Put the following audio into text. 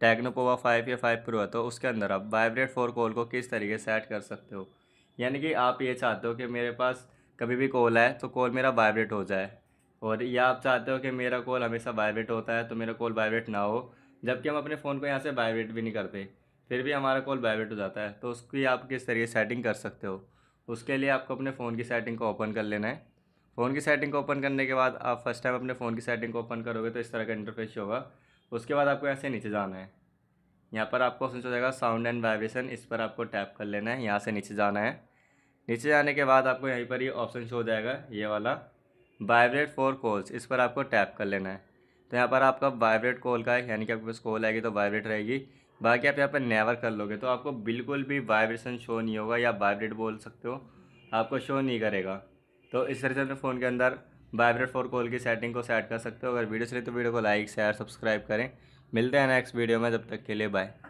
टेक्नोकोवा five या five pro है तो उसके अंदर आप वाइब्रेट फोर कॉल को किस तरीके से ऐड कर सकते हो यानी कि आप ये चाहते हो कि मेरे पास कभी भी कॉल आए तो कॉल मेरा वाइब्रेट हो जाए और या आप चाहते हो कि मेरा कॉल हमेशा वाइब्रेट होता है तो मेरा कॉल वाइब्रेट ना हो जबकि हम अपने फ़ोन को यहाँ से वाइब्रेट भी नहीं करते फिर भी हमारा कॉल वाइब्रेट हो जाता है तो उसकी आप किस तरीके सेटिंग कर सकते हो उसके लिए आपको अपने फ़ोन की सेटिंग को ओपन कर लेना है फ़ोन की सेटिंग को ओपन करने के बाद आप फर्स्ट टाइम अपने फ़ोन की सेटिंग को ओपन करोगे तो इस तरह का इंटरफेस होगा उसके बाद आपको ऐसे नीचे जाना है यहाँ पर आपको ऑप्शन जाएगा साउंड एंड वाइब्रेशन इस पर आपको टैप कर लेना है यहाँ से नीचे जाना है नीचे जाने के बाद आपको यहीं पर ये यह ऑप्शन शो हो जाएगा ये वाला वाइब्रेट फॉर कॉल्स इस पर आपको टैप कर लेना है तो यहाँ पर आपका वाइब्रेट कॉल का है यानी कि आपके पास कॉल आएगी तो वाइब्रेट रहेगी बाकी आप यहाँ पर नेवर कर लोगे तो आपको बिल्कुल भी वाइब्रेशन शो नहीं होगा या वाइब्रेट बोल सकते हो आपको शो नहीं करेगा तो इस तरह से अपने फ़ोन के अंदर वाइब्रेट फॉर कॉल की सेटिंग को सेट कर सकते हो अगर वीडियो चले तो वीडियो को लाइक शेयर सब्सक्राइब करें मिलते हैं नेक्स्ट वीडियो में जब तक के लिए बाय